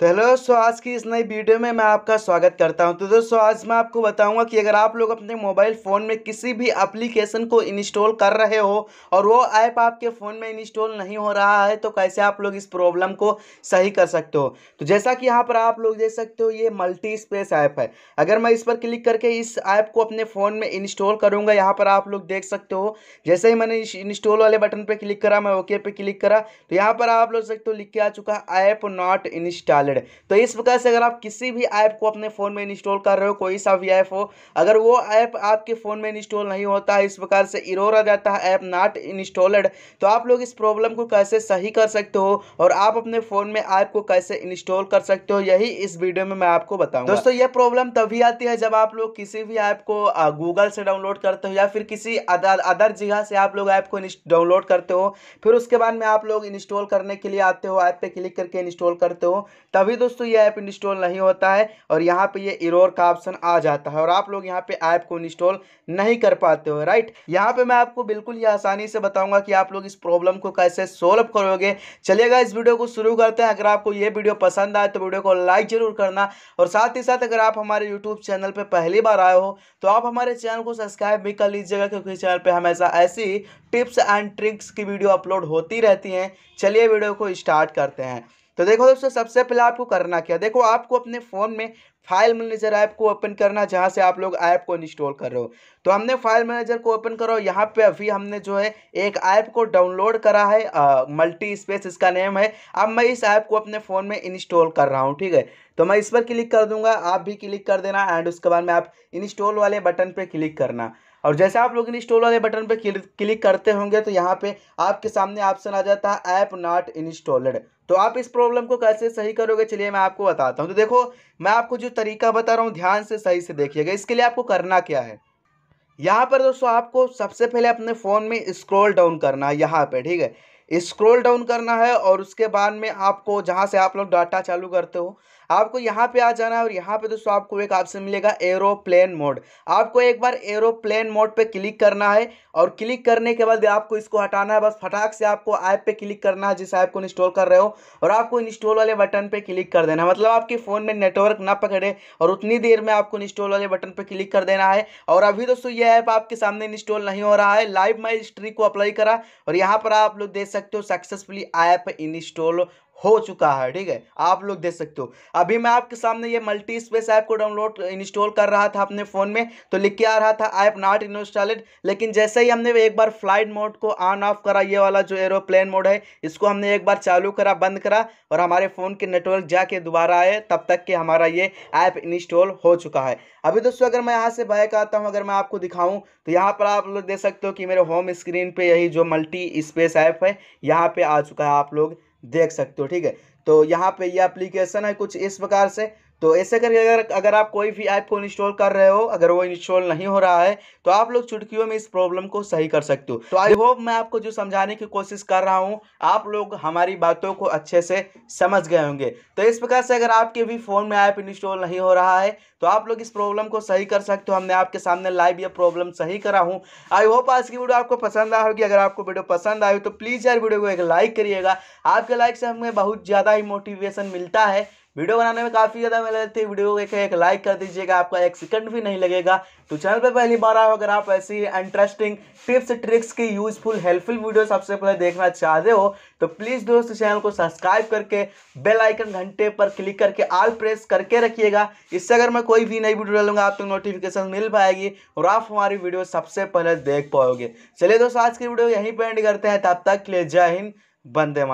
तो हेलो सो आज की इस नई वीडियो में मैं आपका स्वागत करता हूं तो दोस्तों आज मैं आपको बताऊंगा कि अगर आप लोग अपने मोबाइल फ़ोन में किसी भी एप्लीकेशन को इंस्टॉल कर रहे हो और वो ऐप आपके फ़ोन में इंस्टॉल नहीं हो रहा है तो कैसे आप लोग इस प्रॉब्लम को सही कर सकते हो तो जैसा कि यहाँ पर आप लोग देख सकते हो ये मल्टी स्पेस ऐप है अगर मैं इस पर क्लिक करके इस ऐप को अपने फ़ोन में इंस्टॉल करूँगा यहाँ पर आप लोग देख सकते हो जैसे ही मैंने इंस्टॉल वाले बटन पर क्लिक करा मैं ओके पर क्लिक करा तो यहाँ पर आप लोग सकते हो लिख के आ चुका ऐप नॉट इंस्टॉल वैलिड है तो इस प्रकार से अगर आप किसी भी ऐप को अपने फ़ोन में इंस्टॉल कर रहे हो कोई सा भी ऐप हो अगर वो ऐप आपके फ़ोन में इंस्टॉल नहीं होता है इस प्रकार से इरोर आ जाता है ऐप नॉट इंस्टॉलड तो आप लोग इस प्रॉब्लम को कैसे सही कर सकते हो और आप अपने फ़ोन में ऐप को कैसे इंस्टॉल कर सकते हो यही इस वीडियो में मैं आपको बताऊँगा दोस्तों यह प्रॉब्लम तभी आती है जब आप लोग किसी भी ऐप को गूगल से डाउनलोड करते हो या फिर किसी अदर जगह से आप लोग ऐप को डाउनलोड करते हो फिर उसके बाद में आप लोग इंस्टॉल करने के लिए आते हो ऐप पे क्लिक करके इंस्टॉल करते हो तब तभी दोस्तों ये ऐप इंस्टॉल नहीं होता है और यहाँ पे ये इरोर का ऑप्शन आ जाता है और आप लोग यहाँ पे ऐप को इंस्टॉल नहीं कर पाते हो राइट यहाँ पे मैं आपको बिल्कुल ही आसानी से बताऊंगा कि आप लोग इस प्रॉब्लम को कैसे सोल्व करोगे चलिएगा इस वीडियो को शुरू करते हैं अगर आपको ये वीडियो पसंद आए तो वीडियो को लाइक जरूर करना और साथ ही साथ अगर आप हमारे यूट्यूब चैनल पर पहली बार आए हो तो आप हमारे चैनल को सब्सक्राइब भी कर लीजिएगा क्योंकि चैनल पर हमेशा ऐसी टिप्स एंड ट्रिक्स की वीडियो अपलोड होती रहती हैं चलिए वीडियो को स्टार्ट करते हैं तो देखो दोस्तों सबसे पहले आपको करना क्या देखो आपको अपने फ़ोन में फाइल मैनेजर ऐप को ओपन करना जहाँ से आप लोग ऐप को इंस्टॉल कर रहे हो तो हमने फाइल मैनेजर को ओपन करो यहाँ पे अभी हमने जो है एक ऐप को डाउनलोड करा है मल्टी स्पेस इसका नेम है अब मैं इस ऐप को अपने फ़ोन में इंस्टॉल कर रहा हूँ ठीक है तो मैं इस पर क्लिक कर दूंगा आप भी क्लिक कर देना एंड उसके बाद में आप इंस्टॉल वाले बटन पर क्लिक करना और जैसे आप लोग इंस्टॉल वाले बटन पर क्लिक करते होंगे तो यहाँ पे आपके सामने ऑप्शन आ जाता है ऐप नॉट इंस्टॉलड तो आप इस प्रॉब्लम को कैसे सही करोगे चलिए मैं आपको बताता हूँ तो देखो मैं आपको जो तरीका बता रहा हूँ ध्यान से सही से देखिएगा इसके लिए आपको करना क्या है यहाँ पर दोस्तों आपको सबसे पहले अपने फ़ोन में स्क्रॉल डाउन करना है यहाँ पर ठीक है स्क्रॉल डाउन करना है और उसके बाद में आपको जहाँ से आप लोग डाटा चालू करते हो आपको यहाँ पे आ जाना है और यहाँ पे दोस्तों आपको एक ऑप्शन मिलेगा एरोप्लेन मोड आपको एक बार एरोप्लेन मोड पे क्लिक करना है और क्लिक करने के बाद आपको इसको हटाना है बस फटाक से आपको ऐप पे क्लिक करना है जिस ऐप को इंस्टॉल कर रहे हो और आपको इंस्टॉल वाले बटन पर क्लिक कर देना है मतलब आपके फ़ोन में नेटवर्क ना पकड़े और उतनी देर में आपको इंस्टॉल वाले बटन पर क्लिक कर देना है और अभी दोस्तों ये ऐप आपके सामने इंस्टॉल नहीं हो रहा है लाइव माई हिस्ट्री को अप्लाई करा और यहाँ पर आप लोग देख सकते हो सक्सेसफुली ऐप इंस्टॉल हो चुका है ठीक है आप लोग देख सकते हो अभी मैं आपके सामने ये मल्टी स्पेस ऐप को डाउनलोड इंस्टॉल uh, कर रहा था अपने फ़ोन में तो लिख के आ रहा था ऐप नॉट इंस्टॉलेड लेकिन जैसे ही हमने एक बार फ्लाइट मोड को ऑन ऑफ करा ये वाला जो एरोप्लेन मोड है इसको हमने एक बार चालू करा बंद करा और हमारे फ़ोन के नेटवर्क जाके दोबारा आए तब तक कि हमारा ये ऐप इंस्टॉल हो चुका है अभी दोस्तों अगर मैं यहाँ से बाइक आता हूँ अगर मैं आपको दिखाऊँ तो यहाँ पर आप लोग देख सकते हो कि मेरे होम स्क्रीन पर यही जो मल्टी स्पेस ऐप है यहाँ पर आ चुका है आप लोग देख सकते हो ठीक है तो यहाँ पे ये एप्लीकेशन है कुछ इस प्रकार से तो ऐसे करके अगर अगर आप कोई भी ऐप को इंस्टॉल कर रहे हो अगर वो इंस्टॉल नहीं हो रहा है तो आप लोग चुटकियों में इस प्रॉब्लम को सही कर सकते हो तो आई होप मैं आपको जो समझाने की कोशिश कर रहा हूँ आप लोग हमारी बातों को अच्छे से समझ गए होंगे तो इस प्रकार से अगर आपके भी फ़ोन में ऐप इंस्टॉल नहीं हो रहा है तो आप लोग इस प्रॉब्लम को सही कर सकते हो हमने आपके सामने लाइव यह प्रॉब्लम सही करा हूँ आई होप आज की वीडियो आपको पसंद आया होगी अगर आपको वीडियो पसंद आई तो प्लीज़ यार वीडियो को एक लाइक करिएगा आपके लाइक से हमें बहुत ज़्यादा ही मोटिवेशन मिलता है वीडियो बनाने में काफ़ी ज़्यादा मेहनत थी है वीडियो को एक, एक लाइक कर दीजिएगा आपका एक सेकंड भी नहीं लगेगा तो चैनल पे पहली बार आओ अगर आप ऐसी इंटरेस्टिंग टिप्स ट्रिक्स की यूजफुल हेल्पफुल वीडियो सबसे पहले देखना चाहते हो तो प्लीज़ दोस्त चैनल को सब्सक्राइब करके बेल आइकन घंटे पर क्लिक करके आल प्रेस करके रखिएगा इससे अगर मैं कोई भी नई वीडियो डालूंगा आपको तो नोटिफिकेशन मिल पाएगी और आप हमारी वीडियो सबसे पहले देख पाओगे चलिए दोस्तों आज की वीडियो यहीं पर एंड करते हैं तब तक के लिए जय हिंद बंदे